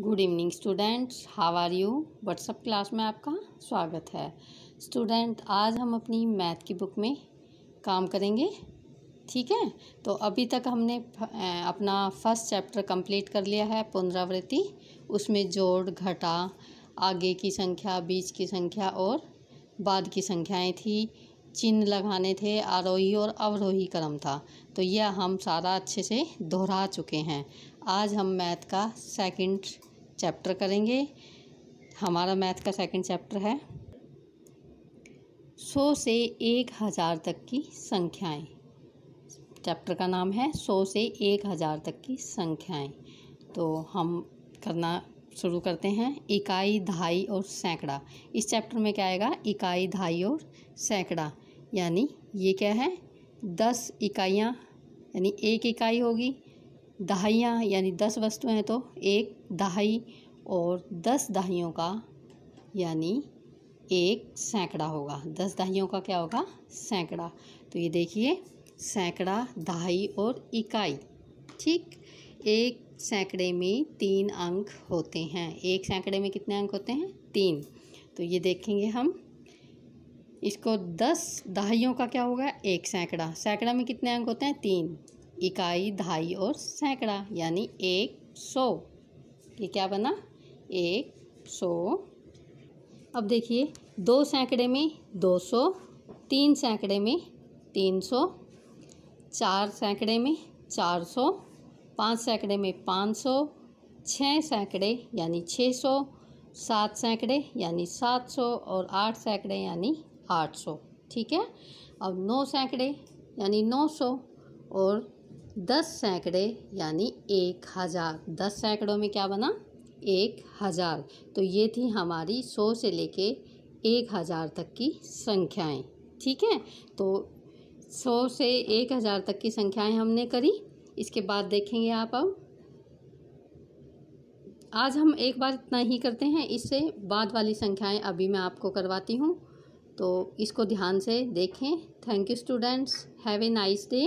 good evening students how are you what's up class में आपका स्वागत है स्टूडेंट आज हम अपनी मैथ की बुक में काम करेंगे ठीक है तो अभी तक हमने अपना फर्स्ट चैप्टर कंप्लीट कर लिया है पुनरावृत्ति उसमें जोड़ घटा आगे की संख्या बीच की संख्या और बाद की संख्याएं थी चिन्ह लगाने थे आरोही और अवरोही क्रम था तो यह हम सारा अच्छे से दोहरा चुके हैं आज हम मैथ का सेकंड चैप्टर करेंगे हमारा मैथ का सेकंड चैप्टर है सौ से एक हज़ार तक की संख्याएं चैप्टर का नाम है सौ से एक हज़ार तक की संख्याएं तो हम करना शुरू करते हैं इकाई धाई और सैकड़ा इस चैप्टर में क्या आएगा इकाई धाई और सैकड़ा यानी ये क्या है दस इकाइयाँ यानी एक इकाई होगी दहाइयाँ यानी दस वस्तुएं हैं तो एक दहाई और दस दहाइयों का यानी एक सैकड़ा होगा दस दहाइयों का क्या होगा सैकड़ा तो ये देखिए सैकड़ा दहाई और इकाई ठीक एक सैकड़े में तीन अंक होते हैं एक सैकड़े में कितने अंक होते हैं तीन तो ये देखेंगे हम इसको दस दहाइयों का क्या होगा एक सैकड़ा सैकड़ा में कितने अंक होते हैं तीन इकाई दहाई और सैकड़ा यानी एक सौ ये क्या बना एक सौ अब देखिए दो सैकड़े में दो सौ तीन सैकड़े में तीन सौ चार सैकड़े में चार सौ पाँच सैकड़े में पाँच सौ छः सैकड़े यानी छः सौ सात सैकड़े यानी सात सौ और आठ सैकड़े यानी आठ सौ ठीक है अब नौ सैकड़े यानी नौ सौ और दस सैकड़े यानी एक हज़ार दस सैकड़ों में क्या बना एक हज़ार तो ये थी हमारी सौ से लेके एक हज़ार तक की संख्याएं ठीक है तो सौ से एक हज़ार तक की संख्याएं हमने करी इसके बाद देखेंगे आप अब आज हम एक बार इतना ही करते हैं इससे बाद वाली संख्याएं अभी मैं आपको करवाती हूँ तो इसको ध्यान से देखें thank you students have a nice day